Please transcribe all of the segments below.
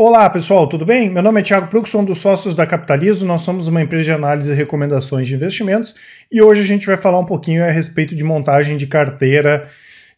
Olá pessoal, tudo bem? Meu nome é Thiago Prux, sou um dos sócios da Capitalismo. Nós somos uma empresa de análise e recomendações de investimentos e hoje a gente vai falar um pouquinho a respeito de montagem de carteira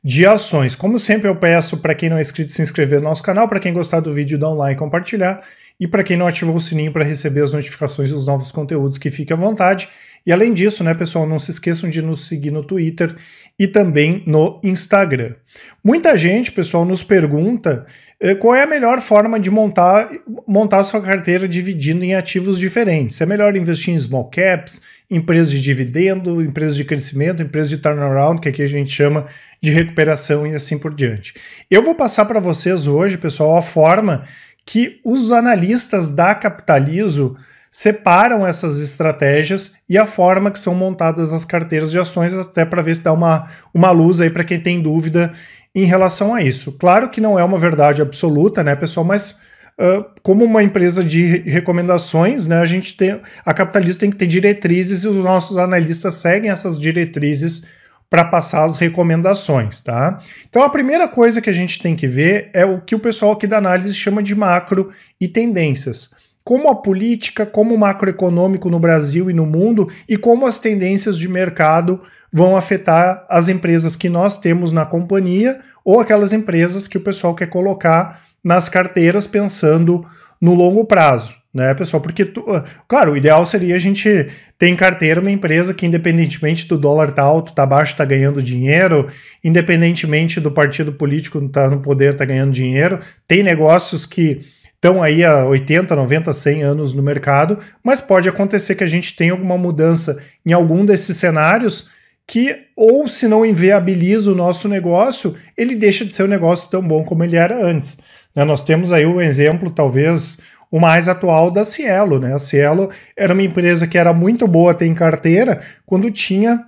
de ações. Como sempre, eu peço para quem não é inscrito se inscrever no nosso canal, para quem gostar do vídeo, dar um like e compartilhar e para quem não ativou o sininho para receber as notificações dos novos conteúdos, que fique à vontade. E além disso, né, pessoal, não se esqueçam de nos seguir no Twitter e também no Instagram. Muita gente, pessoal, nos pergunta eh, qual é a melhor forma de montar, montar sua carteira dividindo em ativos diferentes. É melhor investir em small caps, empresas de dividendo, empresas de crescimento, empresas de turnaround, que aqui a gente chama de recuperação e assim por diante. Eu vou passar para vocês hoje, pessoal, a forma que os analistas da Capitalizo separam essas estratégias e a forma que são montadas as carteiras de ações, até para ver se dá uma, uma luz aí para quem tem dúvida em relação a isso. Claro que não é uma verdade absoluta, né, pessoal, mas uh, como uma empresa de recomendações, né, a gente tem. A capitalista tem que ter diretrizes e os nossos analistas seguem essas diretrizes para passar as recomendações, tá? Então a primeira coisa que a gente tem que ver é o que o pessoal aqui da análise chama de macro e tendências como a política, como o macroeconômico no Brasil e no mundo e como as tendências de mercado vão afetar as empresas que nós temos na companhia ou aquelas empresas que o pessoal quer colocar nas carteiras pensando no longo prazo, né, pessoal? Porque, tu, ah, claro, o ideal seria a gente ter em carteira uma empresa que, independentemente do dólar tá alto, tá baixo, tá ganhando dinheiro, independentemente do partido político tá no poder, tá ganhando dinheiro, tem negócios que estão aí há 80, 90, 100 anos no mercado, mas pode acontecer que a gente tenha alguma mudança em algum desses cenários que ou se não inviabiliza o nosso negócio, ele deixa de ser um negócio tão bom como ele era antes. Né? Nós temos aí o um exemplo, talvez o mais atual da Cielo. Né? A Cielo era uma empresa que era muito boa ter em carteira quando tinha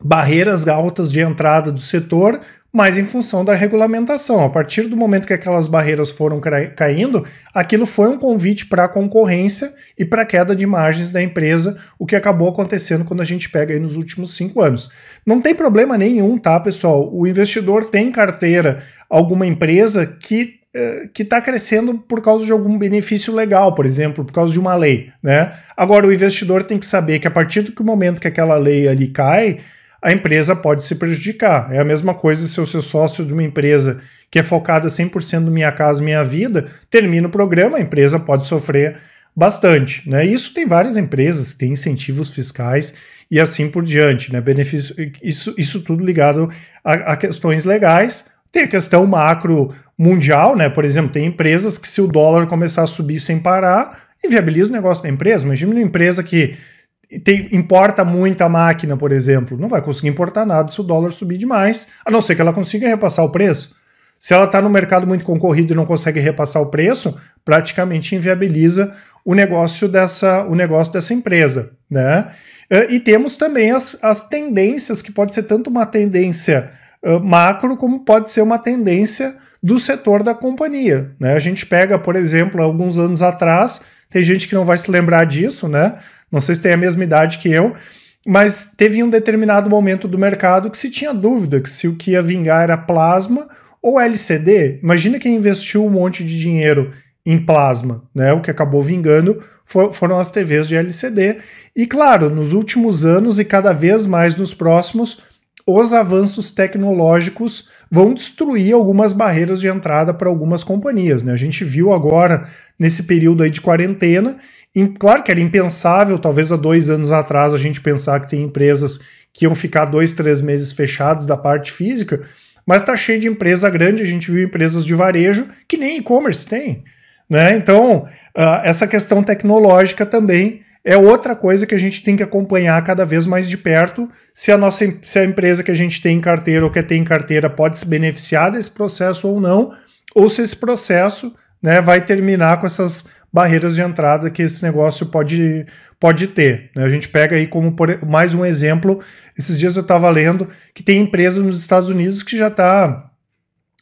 barreiras altas de entrada do setor, mas em função da regulamentação. A partir do momento que aquelas barreiras foram caindo, aquilo foi um convite para a concorrência e para a queda de margens da empresa, o que acabou acontecendo quando a gente pega aí nos últimos cinco anos. Não tem problema nenhum, tá, pessoal? O investidor tem carteira alguma empresa que eh, que está crescendo por causa de algum benefício legal, por exemplo, por causa de uma lei, né? Agora o investidor tem que saber que a partir do momento que aquela lei ali cai, a empresa pode se prejudicar. É a mesma coisa se eu sou sócio de uma empresa que é focada 100% no Minha Casa Minha Vida, termina o programa, a empresa pode sofrer bastante. Né? Isso tem várias empresas que têm incentivos fiscais e assim por diante. Né? Benefício, isso, isso tudo ligado a, a questões legais. Tem a questão macro mundial, né? Por exemplo, tem empresas que se o dólar começar a subir sem parar, inviabiliza o negócio da empresa. Imagina uma empresa que tem, importa muita máquina, por exemplo, não vai conseguir importar nada se o dólar subir demais, a não ser que ela consiga repassar o preço. Se ela está no mercado muito concorrido e não consegue repassar o preço, praticamente inviabiliza o negócio dessa, o negócio dessa empresa. Né? Eh, e temos também as, as tendências, que pode ser tanto uma tendência uh, macro, como pode ser uma tendência do setor da companhia. Né? A gente pega, por exemplo, alguns anos atrás, tem gente que não vai se lembrar disso, né? Não sei se tem a mesma idade que eu, mas teve um determinado momento do mercado que se tinha dúvida que se o que ia vingar era plasma ou LCD. Imagina quem investiu um monte de dinheiro em plasma, né? O que acabou vingando foram as TVs de LCD. E claro, nos últimos anos e cada vez mais nos próximos, os avanços tecnológicos vão destruir algumas barreiras de entrada para algumas companhias. Né? A gente viu agora, nesse período aí de quarentena, em, claro que era impensável, talvez há dois anos atrás, a gente pensar que tem empresas que iam ficar dois, três meses fechadas da parte física, mas está cheio de empresa grande, a gente viu empresas de varejo que nem e-commerce tem. Né? Então, uh, essa questão tecnológica também é outra coisa que a gente tem que acompanhar cada vez mais de perto se a nossa se a empresa que a gente tem em carteira ou que tem em carteira pode se beneficiar desse processo ou não, ou se esse processo né, vai terminar com essas barreiras de entrada que esse negócio pode, pode ter. Né? A gente pega aí como por, mais um exemplo, esses dias eu estava lendo que tem empresa nos Estados Unidos que já está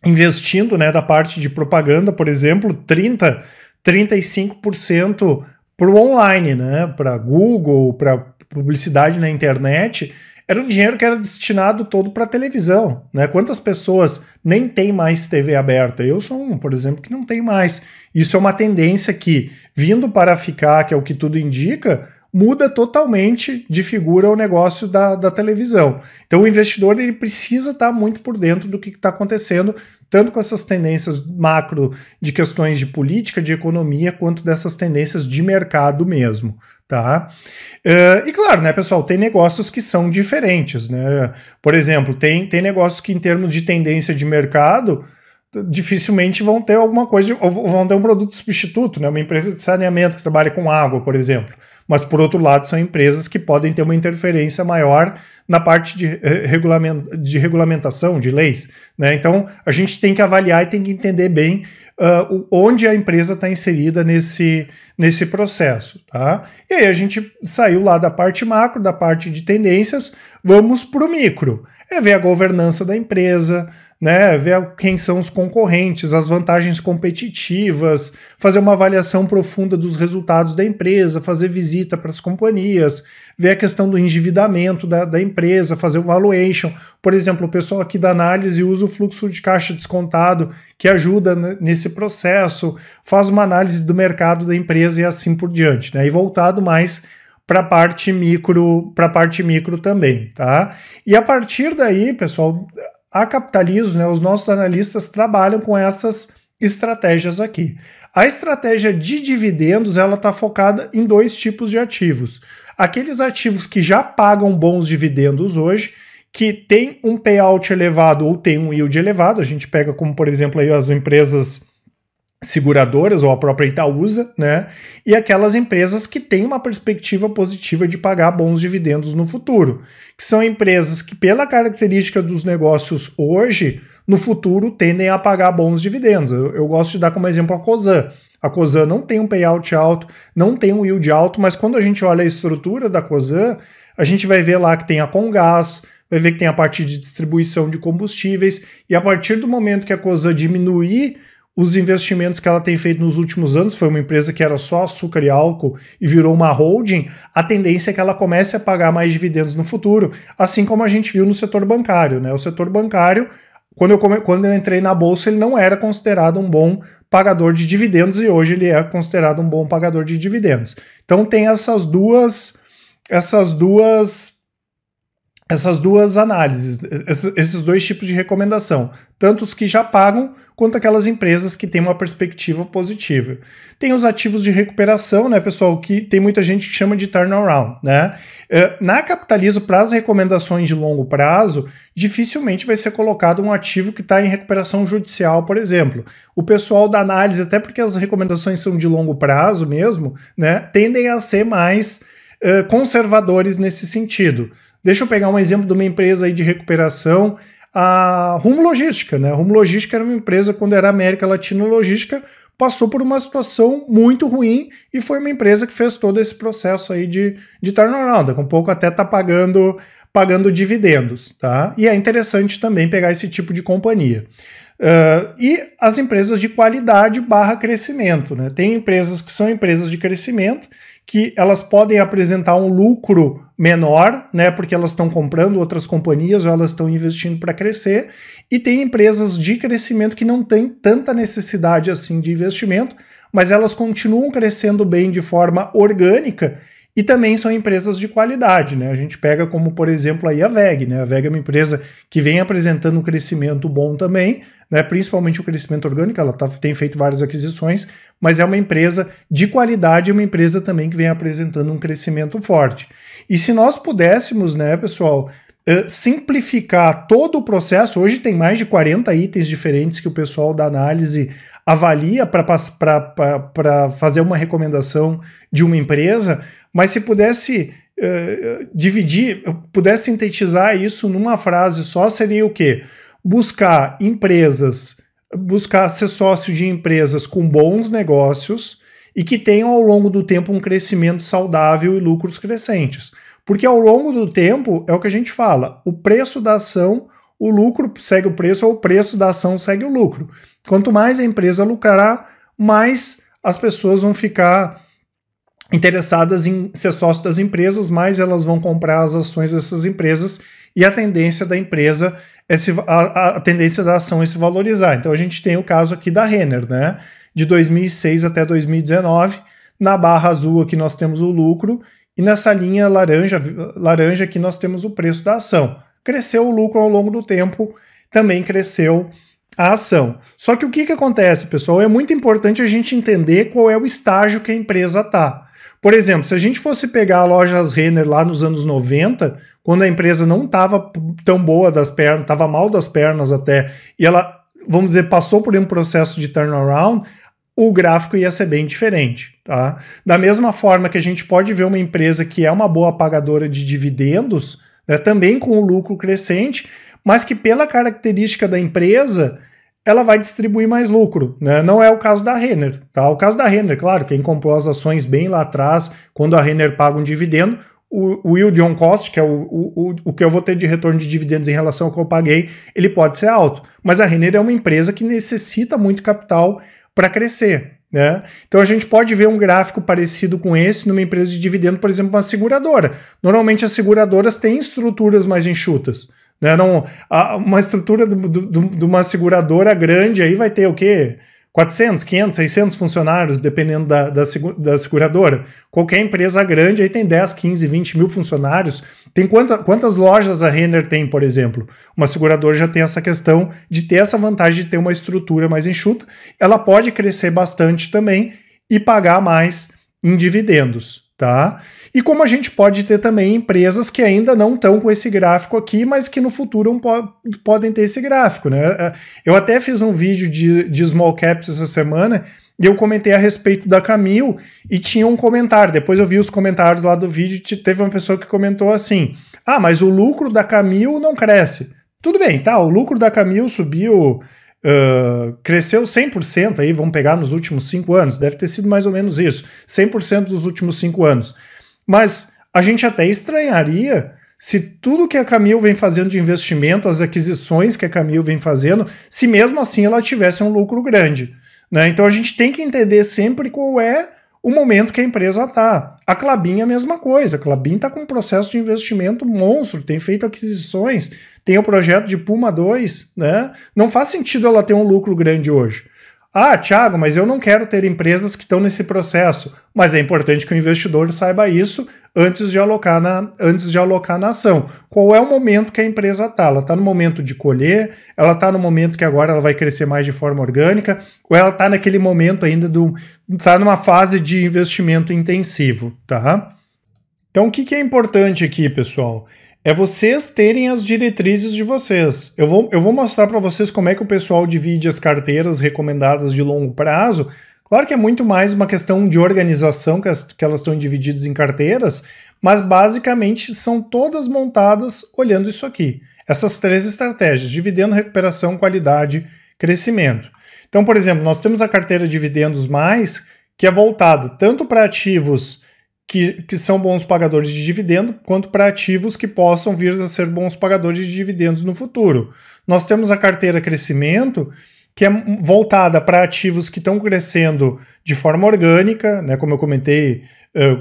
investindo né, da parte de propaganda, por exemplo, 30, 35% para o online, né? Para Google, para publicidade na internet, era um dinheiro que era destinado todo para televisão, né? Quantas pessoas nem têm mais TV aberta? Eu sou um, por exemplo, que não tem mais. Isso é uma tendência que, vindo para ficar, que é o que tudo indica, muda totalmente de figura o negócio da, da televisão. Então o investidor ele precisa estar tá muito por dentro do que está acontecendo, tanto com essas tendências macro de questões de política, de economia, quanto dessas tendências de mercado mesmo. Tá? Uh, e claro, né, pessoal, tem negócios que são diferentes. Né? Por exemplo, tem, tem negócios que, em termos de tendência de mercado, dificilmente vão ter alguma coisa, ou vão ter um produto substituto, né? Uma empresa de saneamento que trabalha com água, por exemplo mas por outro lado são empresas que podem ter uma interferência maior na parte de, eh, de regulamentação, de leis. Né? Então a gente tem que avaliar e tem que entender bem uh, onde a empresa está inserida nesse, nesse processo. Tá? E aí a gente saiu lá da parte macro, da parte de tendências, vamos para o micro. É ver a governança da empresa, né, ver quem são os concorrentes, as vantagens competitivas, fazer uma avaliação profunda dos resultados da empresa, fazer visita para as companhias, ver a questão do endividamento da, da empresa, fazer o valuation. Por exemplo, o pessoal aqui da análise usa o fluxo de caixa descontado, que ajuda nesse processo, faz uma análise do mercado da empresa e assim por diante, né? E voltado mais para a parte micro, para parte micro também, tá? E a partir daí, pessoal, a capitalismo né, os nossos analistas trabalham com essas estratégias aqui. A estratégia de dividendos ela está focada em dois tipos de ativos. Aqueles ativos que já pagam bons dividendos hoje, que tem um payout elevado ou tem um yield elevado, a gente pega como, por exemplo, aí as empresas seguradoras ou a própria Itaúsa, né? E aquelas empresas que têm uma perspectiva positiva de pagar bons dividendos no futuro, que são empresas que pela característica dos negócios hoje, no futuro tendem a pagar bons dividendos. Eu, eu gosto de dar como exemplo a Cosan. A Cosan não tem um payout alto, não tem um yield alto, mas quando a gente olha a estrutura da Cosan, a gente vai ver lá que tem a Congás, vai ver que tem a parte de distribuição de combustíveis e a partir do momento que a Cosan diminuir os investimentos que ela tem feito nos últimos anos, foi uma empresa que era só açúcar e álcool e virou uma holding, a tendência é que ela comece a pagar mais dividendos no futuro, assim como a gente viu no setor bancário. Né? O setor bancário, quando eu, come... quando eu entrei na bolsa, ele não era considerado um bom pagador de dividendos e hoje ele é considerado um bom pagador de dividendos. Então tem essas duas essas duas essas duas análises, esses dois tipos de recomendação, tanto os que já pagam quanto aquelas empresas que têm uma perspectiva positiva. Tem os ativos de recuperação, né, pessoal, que tem muita gente que chama de turnaround, né? Eh, na capitalizo para as recomendações de longo prazo, dificilmente vai ser colocado um ativo que está em recuperação judicial, por exemplo. O pessoal da análise, até porque as recomendações são de longo prazo mesmo, né, tendem a ser mais uh, conservadores nesse sentido. Deixa eu pegar um exemplo de uma empresa aí de recuperação, a Rumo Logística, né? A Rumo Logística era uma empresa quando era América Latina Logística, passou por uma situação muito ruim e foi uma empresa que fez todo esse processo aí de, de turnaround. com um pouco até tá pagando, pagando dividendos, tá? E é interessante também pegar esse tipo de companhia. Uh, e as empresas de qualidade barra crescimento, né? Tem empresas que são empresas de crescimento que elas podem apresentar um lucro menor, né, porque elas estão comprando outras companhias ou elas estão investindo para crescer, e tem empresas de crescimento que não têm tanta necessidade assim de investimento, mas elas continuam crescendo bem de forma orgânica e também são empresas de qualidade, né? A gente pega como, por exemplo, aí a VEG, né? A VEG é uma empresa que vem apresentando um crescimento bom também, né? principalmente o crescimento orgânico, ela tá, tem feito várias aquisições, mas é uma empresa de qualidade, uma empresa também que vem apresentando um crescimento forte. E se nós pudéssemos, né, pessoal, eh, simplificar todo o processo, hoje tem mais de 40 itens diferentes que o pessoal da análise avalia para fazer uma recomendação de uma empresa, mas se pudesse uh, dividir, pudesse sintetizar isso numa frase só, seria o quê? buscar empresas, buscar ser sócio de empresas com bons negócios e que tenham ao longo do tempo um crescimento saudável e lucros crescentes. Porque ao longo do tempo é o que a gente fala, o preço da ação, o lucro segue o preço ou o preço da ação segue o lucro. Quanto mais a empresa lucrará, mais as pessoas vão ficar interessadas em ser sócio das empresas, mais elas vão comprar as ações dessas empresas e a tendência da empresa esse, a, a, tendência da ação é se valorizar. Então a gente tem o caso aqui da Renner, né? De 2006 até 2019, na barra azul aqui nós temos o lucro e nessa linha laranja, laranja aqui nós temos o preço da ação. Cresceu o lucro ao longo do tempo, também cresceu a ação. Só que o que, que acontece, pessoal? É muito importante a gente entender qual é o estágio que a empresa está. Por exemplo, se a gente fosse pegar a loja Renner lá nos anos 90, quando a empresa não estava tão boa das pernas, estava mal das pernas até, e ela, vamos dizer, passou por um processo de turnaround, o gráfico ia ser bem diferente. Tá? Da mesma forma que a gente pode ver uma empresa que é uma boa pagadora de dividendos, né, também com o lucro crescente, mas que pela característica da empresa ela vai distribuir mais lucro, né? Não é o caso da Renner, tá? O caso da Renner, claro, quem comprou as ações bem lá atrás, quando a Renner paga um dividendo, o, yield on cost, que é o, o, o que eu vou ter de retorno de dividendos em relação ao que eu paguei, ele pode ser alto. Mas a Renner é uma empresa que necessita muito capital para crescer. Né? Então a gente pode ver um gráfico parecido com esse numa empresa de dividendo, por exemplo, uma seguradora. Normalmente as seguradoras têm estruturas mais enxutas. Né? Não, a, uma estrutura de uma seguradora grande aí vai ter o quê? 400, 500, 600 funcionários, dependendo da, da, da, seguradora. Qualquer empresa grande aí tem 10, 15, 20 mil funcionários. Tem quanta, quantas lojas a Renner tem, por exemplo? Uma seguradora já tem essa questão de ter essa vantagem de ter uma estrutura mais enxuta. Ela pode crescer bastante também e pagar mais em dividendos. Tá? E como a gente pode ter também empresas que ainda não estão com esse gráfico aqui, mas que no futuro po podem ter esse gráfico. Né? É, eu até fiz um vídeo de, de small caps essa semana e eu comentei a respeito da Camil e tinha um comentário. Depois eu vi os comentários lá do vídeo e teve uma pessoa que comentou assim: Ah, mas o lucro da Camil não cresce. Tudo bem, tá? O lucro da Camil subiu Uh, cresceu 100% aí, vamos pegar nos últimos cinco anos, deve ter sido mais ou menos isso, 100% dos últimos cinco anos. Mas a gente até estranharia se tudo que a Camil vem fazendo de investimento, as aquisições que a Camil vem fazendo, se mesmo assim ela tivesse um lucro grande. Né? Então a gente tem que entender sempre qual é o momento que a empresa está. A Clabin é a mesma coisa. A Clabin está com um processo de investimento monstro, tem feito aquisições, tem o projeto de Puma 2, né? Não faz sentido ela ter um lucro grande hoje. Ah, Thiago, mas eu não quero ter empresas que estão nesse processo. Mas é importante que o investidor saiba isso antes de alocar na, antes de alocar na ação. Qual é o momento que a empresa está? Ela está no momento de colher? Ela está no momento que agora ela vai crescer mais de forma orgânica? Ou ela está naquele momento ainda do. está numa fase de investimento intensivo, tá? Então o que, que é importante aqui, pessoal? é vocês terem as diretrizes de vocês. Eu vou, eu vou mostrar para vocês como é que o pessoal divide as carteiras recomendadas de longo prazo. Claro que é muito mais uma questão de organização, que, as, que elas estão divididas em carteiras, mas basicamente são todas montadas olhando isso aqui. Essas três estratégias: dividendo, recuperação, qualidade, crescimento. Então, por exemplo, nós temos a carteira dividendos mais, que é voltada tanto para ativos que, que são bons pagadores de dividendo, quanto para ativos que possam vir a ser bons pagadores de dividendos no futuro. Nós temos a carteira crescimento, que é voltada para ativos que estão crescendo de forma orgânica, né, como eu comentei,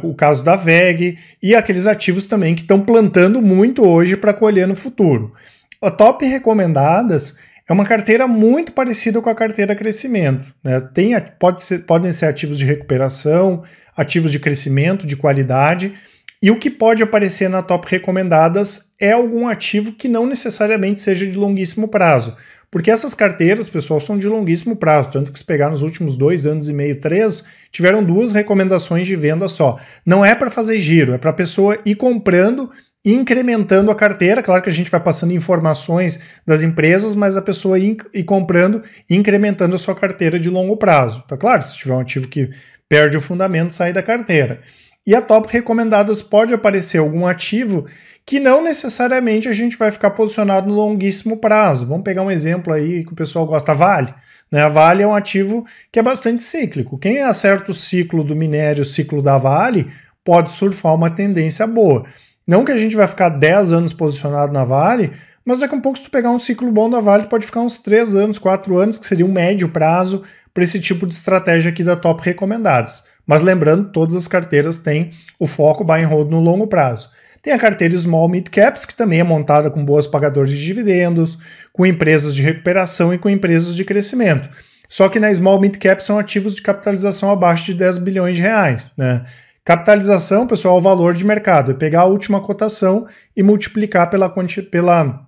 uh, o caso da VEG, e aqueles ativos também que estão plantando muito hoje para colher no futuro. A top recomendadas é uma carteira muito parecida com a carteira crescimento. Né? Tem, pode ser, podem ser ativos de recuperação, ativos de crescimento, de qualidade. E o que pode aparecer na top recomendadas é algum ativo que não necessariamente seja de longuíssimo prazo. Porque essas carteiras, pessoal, são de longuíssimo prazo, tanto que se pegar nos últimos dois anos e meio, três, tiveram duas recomendações de venda só. Não é para fazer giro, é para a pessoa ir comprando e incrementando a carteira. Claro que a gente vai passando informações das empresas, mas a pessoa ir comprando, e incrementando a sua carteira de longo prazo. Tá claro? Se tiver um ativo que perde o fundamento, sai da carteira. E a top recomendadas pode aparecer algum ativo que não necessariamente a gente vai ficar posicionado no longuíssimo prazo. Vamos pegar um exemplo aí que o pessoal gosta, Vale. Né? A Vale é um ativo que é bastante cíclico. Quem acerta o ciclo do minério, o ciclo da Vale, pode surfar uma tendência boa. Não que a gente vai ficar 10 anos posicionado na Vale, mas daqui a um pouco, se tu pegar um ciclo bom da Vale, pode ficar uns 3 anos, 4 anos, que seria um médio prazo para esse tipo de estratégia aqui da Top Recomendados. Mas lembrando, todas as carteiras têm o foco buy and hold no longo prazo. Tem a carteira Small Mid Caps, que também é montada com boas pagadoras de dividendos, com empresas de recuperação e com empresas de crescimento. Só que na Small Mid caps são ativos de capitalização abaixo de 10 bilhões de reais. Né? Capitalização, pessoal, é o valor de mercado. É pegar a última cotação e multiplicar pela, quanti pela,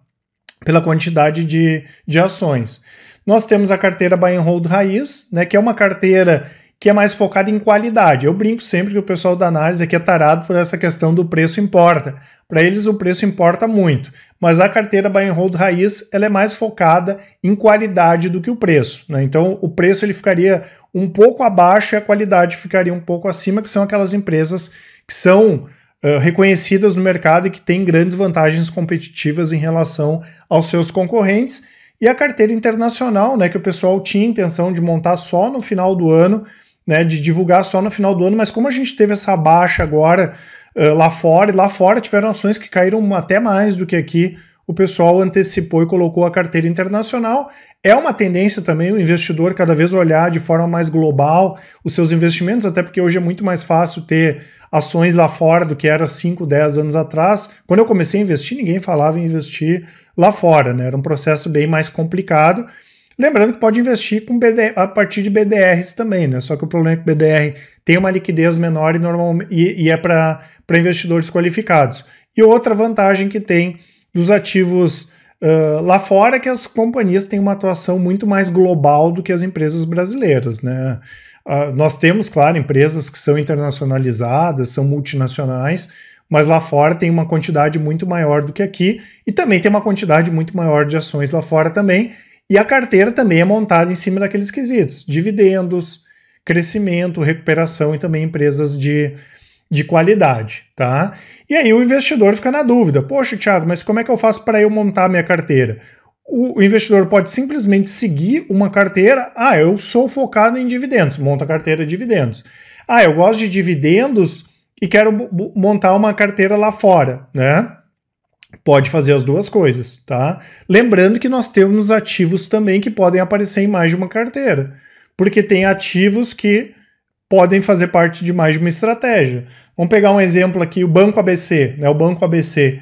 pela quantidade de, de ações. Nós temos a carteira Buy and Hold Raiz, né, que é uma carteira que é mais focada em qualidade. Eu brinco sempre que o pessoal da análise aqui é tarado por essa questão do preço importa. Para eles o preço importa muito, mas a carteira Buy and Hold Raiz ela é mais focada em qualidade do que o preço. Né? Então o preço ele ficaria um pouco abaixo e a qualidade ficaria um pouco acima, que são aquelas empresas que são uh, reconhecidas no mercado e que têm grandes vantagens competitivas em relação aos seus concorrentes e a carteira internacional, né, que o pessoal tinha intenção de montar só no final do ano, né, de divulgar só no final do ano, mas como a gente teve essa baixa agora uh, lá fora, e lá fora tiveram ações que caíram até mais do que aqui, o pessoal antecipou e colocou a carteira internacional. É uma tendência também o investidor cada vez olhar de forma mais global os seus investimentos, até porque hoje é muito mais fácil ter ações lá fora do que era 5, 10 anos atrás. Quando eu comecei a investir, ninguém falava em investir lá fora. Né? Era um processo bem mais complicado. Lembrando que pode investir com a partir de BDRs também, né? Só que o problema é que o BDR tem uma liquidez menor e, normal, e, e é para investidores qualificados. E outra vantagem que tem dos ativos uh, lá fora é que as companhias têm uma atuação muito mais global do que as empresas brasileiras, né? Uh, nós temos, claro, empresas que são internacionalizadas, são multinacionais, mas lá fora tem uma quantidade muito maior do que aqui e também tem uma quantidade muito maior de ações lá fora também. E a carteira também é montada em cima daqueles quesitos: dividendos, crescimento, recuperação e também empresas de, de qualidade, tá? E aí o investidor fica na dúvida: poxa, Thiago, mas como é que eu faço para eu montar minha carteira? O investidor pode simplesmente seguir uma carteira. Ah, eu sou focado em dividendos, monta a carteira de dividendos. Ah, eu gosto de dividendos e quero montar uma carteira lá fora, né? Pode fazer as duas coisas, tá? Lembrando que nós temos ativos também que podem aparecer em mais de uma carteira, porque tem ativos que podem fazer parte de mais de uma estratégia. Vamos pegar um exemplo aqui, o Banco ABC, né? O Banco ABC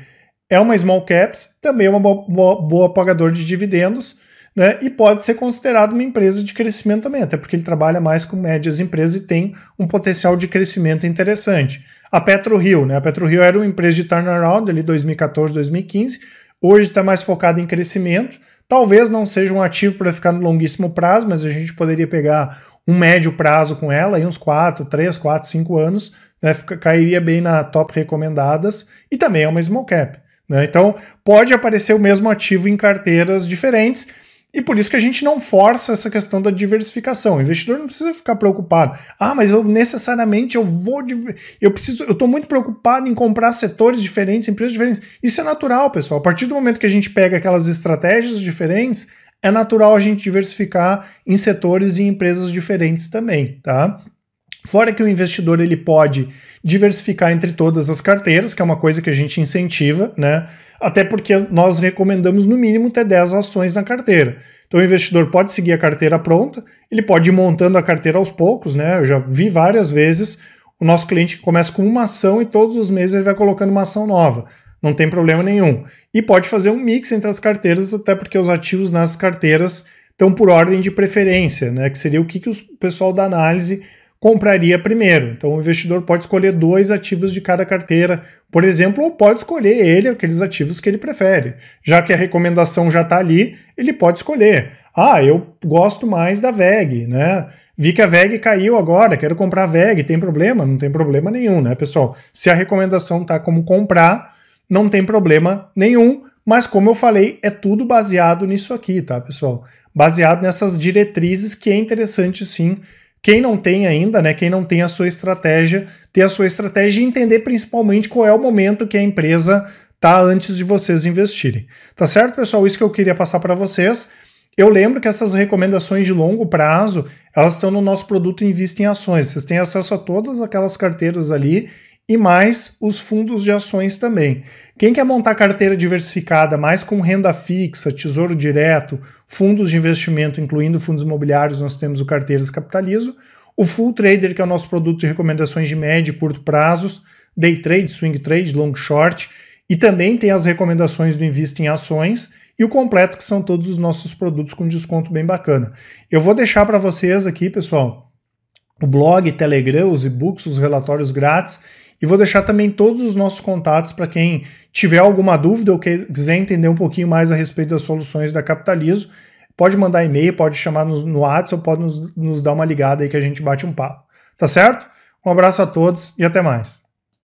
é uma small caps, também é uma boa, boa, boa pagador de dividendos, né? E pode ser considerado uma empresa de crescimento também, até porque ele trabalha mais com médias empresas e tem um potencial de crescimento interessante. A PetroRio, né? A PetroRio era uma empresa de turnaround ali 2014, 2015. Hoje está mais focada em crescimento. Talvez não seja um ativo para ficar no longuíssimo prazo, mas a gente poderia pegar um médio prazo com ela, aí uns 4, 3, 4, 5 anos, né? Fica, cairia bem na top recomendadas e também é uma small cap. Né? Então pode aparecer o mesmo ativo em carteiras diferentes e por isso que a gente não força essa questão da diversificação. O investidor não precisa ficar preocupado. Ah, mas eu necessariamente eu vou eu preciso, eu estou muito preocupado em comprar setores diferentes, empresas diferentes. Isso é natural, pessoal. A partir do momento que a gente pega aquelas estratégias diferentes, é natural a gente diversificar em setores e empresas diferentes também, tá? Fora que o investidor ele pode diversificar entre todas as carteiras, que é uma coisa que a gente incentiva, né? até porque nós recomendamos no mínimo ter 10 ações na carteira. Então o investidor pode seguir a carteira pronta, ele pode ir montando a carteira aos poucos, né? Eu já vi várias vezes o nosso cliente começa com uma ação e todos os meses ele vai colocando uma ação nova. Não tem problema nenhum. E pode fazer um mix entre as carteiras, até porque os ativos nas carteiras estão por ordem de preferência, né? Que seria o que, que o pessoal da análise compraria primeiro. Então o investidor pode escolher dois ativos de cada carteira, por exemplo, ou pode escolher ele aqueles ativos que ele prefere. Já que a recomendação já está ali, ele pode escolher. Ah, eu gosto mais da VEG, né? Vi que a VEG caiu agora, quero comprar a VEG, tem problema? Não tem problema nenhum, né, pessoal? Se a recomendação tá como comprar, não tem problema nenhum, mas como eu falei, é tudo baseado nisso aqui, tá, pessoal? Baseado nessas diretrizes que é interessante sim quem não tem ainda, né? Quem não tem a sua estratégia, ter a sua estratégia e entender principalmente qual é o momento que a empresa tá antes de vocês investirem. Tá certo, pessoal? Isso que eu queria passar para vocês. Eu lembro que essas recomendações de longo prazo, elas estão no nosso produto Invista em Ações. Vocês têm acesso a todas aquelas carteiras ali e mais os fundos de ações também. Quem quer montar carteira diversificada mais com renda fixa, tesouro direto, fundos de investimento, incluindo fundos imobiliários, nós temos o Carteiras Capitalizo, o Full Trader, que é o nosso produto de recomendações de médio e curto prazos, day trade, swing trade, long short, e também tem as recomendações do Invista em Ações e o completo, que são todos os nossos produtos com desconto bem bacana. Eu vou deixar para vocês aqui, pessoal, o blog, Telegram, os e-books, os relatórios grátis e vou deixar também todos os nossos contatos para quem tiver alguma dúvida ou quiser entender um pouquinho mais a respeito das soluções da capitalismo, Pode mandar e-mail, pode chamar no, no WhatsApp ou pode nos, nos dar uma ligada aí que a gente bate um papo. Tá certo? Um abraço a todos e até mais.